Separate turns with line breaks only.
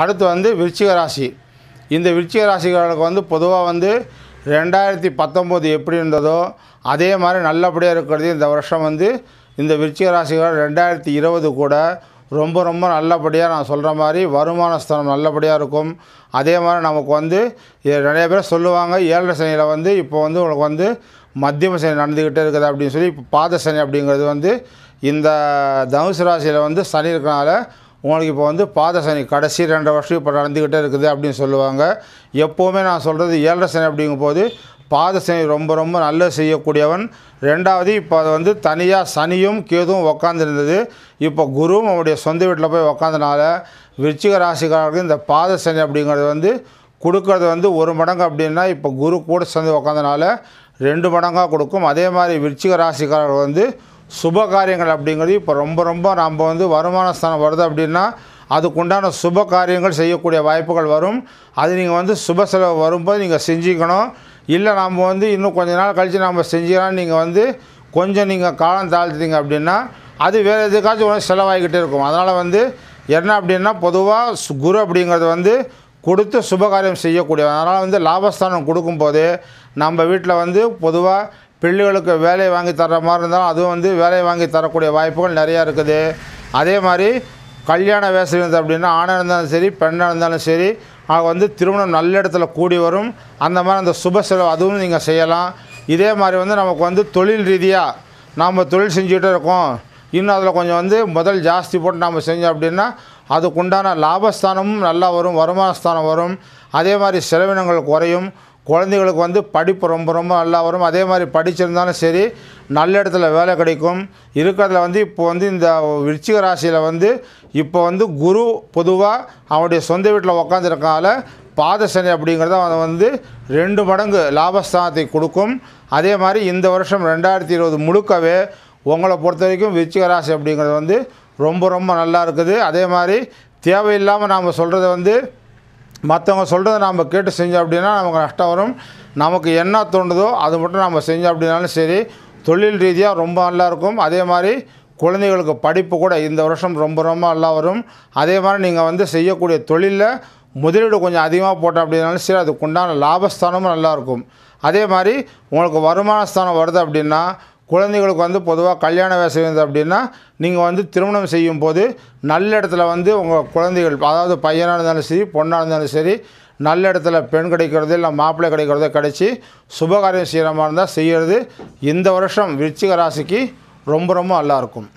அடுத்து வந்து விருச்சிக ராசி இந்த விருச்சிக ராசிக்காரர்களுக்கு வந்து பொதுவாக வந்து ரெண்டாயிரத்தி பத்தொம்போது எப்படி இருந்ததோ அதே மாதிரி நல்லபடியாக இருக்கிறது இந்த வருஷம் வந்து இந்த விருச்சிக ராசிகள் ரெண்டாயிரத்தி இருபது கூட ரொம்ப ரொம்ப நல்லபடியாக நான் சொல்கிற மாதிரி வருமான ஸ்தானம் நல்லபடியாக இருக்கும் அதே மாதிரி நமக்கு வந்து நிறைய பேர் சொல்லுவாங்க ஏழரை சனியில் வந்து இப்போ வந்து உங்களுக்கு வந்து மத்தியம சனி நடந்துக்கிட்டே இருக்குது அப்படின்னு சொல்லி இப்போ பாத சனி அப்படிங்கிறது வந்து இந்த தனுசு ராசியில் வந்து சனி இருக்கனால உங்களுக்கு இப்போ வந்து பாத சனி கடைசி ரெண்டு வருஷம் இப்போ நடந்துக்கிட்டே இருக்குது அப்படின்னு சொல்லுவாங்க எப்போவுமே நான் சொல்கிறது ஏழரை சனி அப்படிங்கும் போது பாத சனி ரொம்ப ரொம்ப நல்லது செய்யக்கூடியவன் ரெண்டாவது இப்போ அது வந்து தனியாக சனியும் கேதுவும் உக்காந்துருந்தது இப்போ குருவும் அவருடைய சொந்த வீட்டில் போய் உக்காந்தனால விருச்சிக ராசிக்காரர்களுக்கு இந்த பாத சனி அப்படிங்கிறது வந்து கொடுக்கறது வந்து ஒரு மடங்கு அப்படின்னா இப்போ குரு கூட சேர்ந்து உக்காந்தனால ரெண்டு மடங்காக கொடுக்கும் அதே மாதிரி விருச்சிக ராசிக்காரர்கள் வந்து சுப காரியங்கள் அப்படிங்கிறது இப்போ ரொம்ப ரொம்ப நாம் வந்து வருமான ஸ்தானம் வருது அப்படின்னா அதுக்குண்டான சுப காரியங்கள் செய்யக்கூடிய வாய்ப்புகள் வரும் அது நீங்கள் வந்து சுப செலவு வரும்போது நீங்கள் செஞ்சுக்கணும் இல்லை நாம் வந்து இன்னும் கொஞ்ச நாள் கழித்து நாம் செஞ்சுக்கலாம் நீங்கள் வந்து கொஞ்சம் நீங்கள் காலம் தாழ்த்துட்டீங்க அப்படின்னா அது வேறு எதுக்காச்சும் ஒன்று செலவாகிக்கிட்டே இருக்கும் அதனால் வந்து என்ன அப்படின்னா பொதுவாக குரு அப்படிங்கிறது வந்து கொடுத்து சுபகாரியம் செய்யக்கூடிய அதனால் வந்து லாபஸ்தானம் கொடுக்கும்போது நம்ம வீட்டில் வந்து பொதுவாக பிள்ளைகளுக்கு வேலை வாங்கி தர மாதிரி இருந்தாலும் அதுவும் வந்து வேலை வாங்கி தரக்கூடிய வாய்ப்புகள் நிறையா இருக்குது அதே மாதிரி கல்யாண வேசம் இருந்தது அப்படின்னா ஆணாக இருந்தாலும் சரி பெண்ணாக இருந்தாலும் சரி அவங்க வந்து திருமணம் நல்ல இடத்துல கூடி வரும் அந்த மாதிரி அந்த சுப செலவு அதுவும் நீங்கள் செய்யலாம் இதே மாதிரி வந்து நமக்கு வந்து தொழில் ரீதியாக நாம் தொழில் செஞ்சுக்கிட்டே இருக்கோம் இன்னும் அதில் கொஞ்சம் வந்து முதல் ஜாஸ்தி போட்டு நாம் செஞ்சோம் அப்படின்னா அதுக்குண்டான லாபஸ்தானமும் நல்லா வரும் வருமானஸ்தானம் வரும் அதே மாதிரி செலவினங்கள் குறையும் குழந்தைகளுக்கு வந்து படிப்பு ரொம்ப ரொம்ப நல்லா வரும் அதே மாதிரி படிச்சிருந்தாலும் சரி நல்ல இடத்துல வேலை கிடைக்கும் இருக்கிறதுல வந்து இப்போ வந்து இந்த விருச்சிக ராசியில் வந்து இப்போ வந்து குரு பொதுவாக அவனுடைய சொந்த வீட்டில் உக்காந்துருக்கால பாதசனி அப்படிங்கிறத அவன் வந்து ரெண்டு மடங்கு லாபஸ்தானத்தை கொடுக்கும் அதே மாதிரி இந்த வருஷம் ரெண்டாயிரத்தி இருபது முழுக்கவே உங்களை பொறுத்த வரைக்கும் விருச்சிக ராசி அப்படிங்கிறது வந்து ரொம்ப ரொம்ப நல்லா இருக்குது அதே மாதிரி தேவையில்லாமல் நாம் சொல்கிறது வந்து மற்றவங்க சொல்கிறத நாம் கேட்டு செஞ்சோம் அப்படின்னா நமக்கு நஷ்டம் வரும் நமக்கு என்ன தோணுதோ அது மட்டும் நம்ம செஞ்சோம் அப்படின்னாலும் சரி தொழில் ரீதியாக ரொம்ப நல்லாயிருக்கும் அதே மாதிரி குழந்தைகளுக்கு படிப்பு கூட இந்த வருஷம் ரொம்ப ரொம்ப நல்லா வரும் அதே மாதிரி நீங்கள் வந்து செய்யக்கூடிய தொழிலில் முதலீடு கொஞ்சம் அதிகமாக போட்டோம் அப்படின்னாலும் சரி அதுக்கு உண்டான லாபஸ்தானமும் நல்லாயிருக்கும் அதே மாதிரி உங்களுக்கு வருமானஸ்தானம் வருது அப்படின்னா குழந்தைகளுக்கு வந்து பொதுவாக கல்யாண வயசு இருந்தது அப்படின்னா நீங்கள் வந்து திருமணம் செய்யும் போது நல்ல இடத்துல வந்து உங்கள் குழந்தைகள் அதாவது பையனாக இருந்தாலும் சரி பொண்ணாக இருந்தாலும் சரி நல்ல இடத்துல பெண் கிடைக்கிறது இல்லை மாப்பிள்ளை கிடைக்கிறதோ கிடைச்சி சுபகாரியம் செய்கிற மாதிரி இருந்தால் செய்கிறது இந்த வருஷம் விருச்சிக ராசிக்கு ரொம்ப ரொம்ப நல்லாயிருக்கும்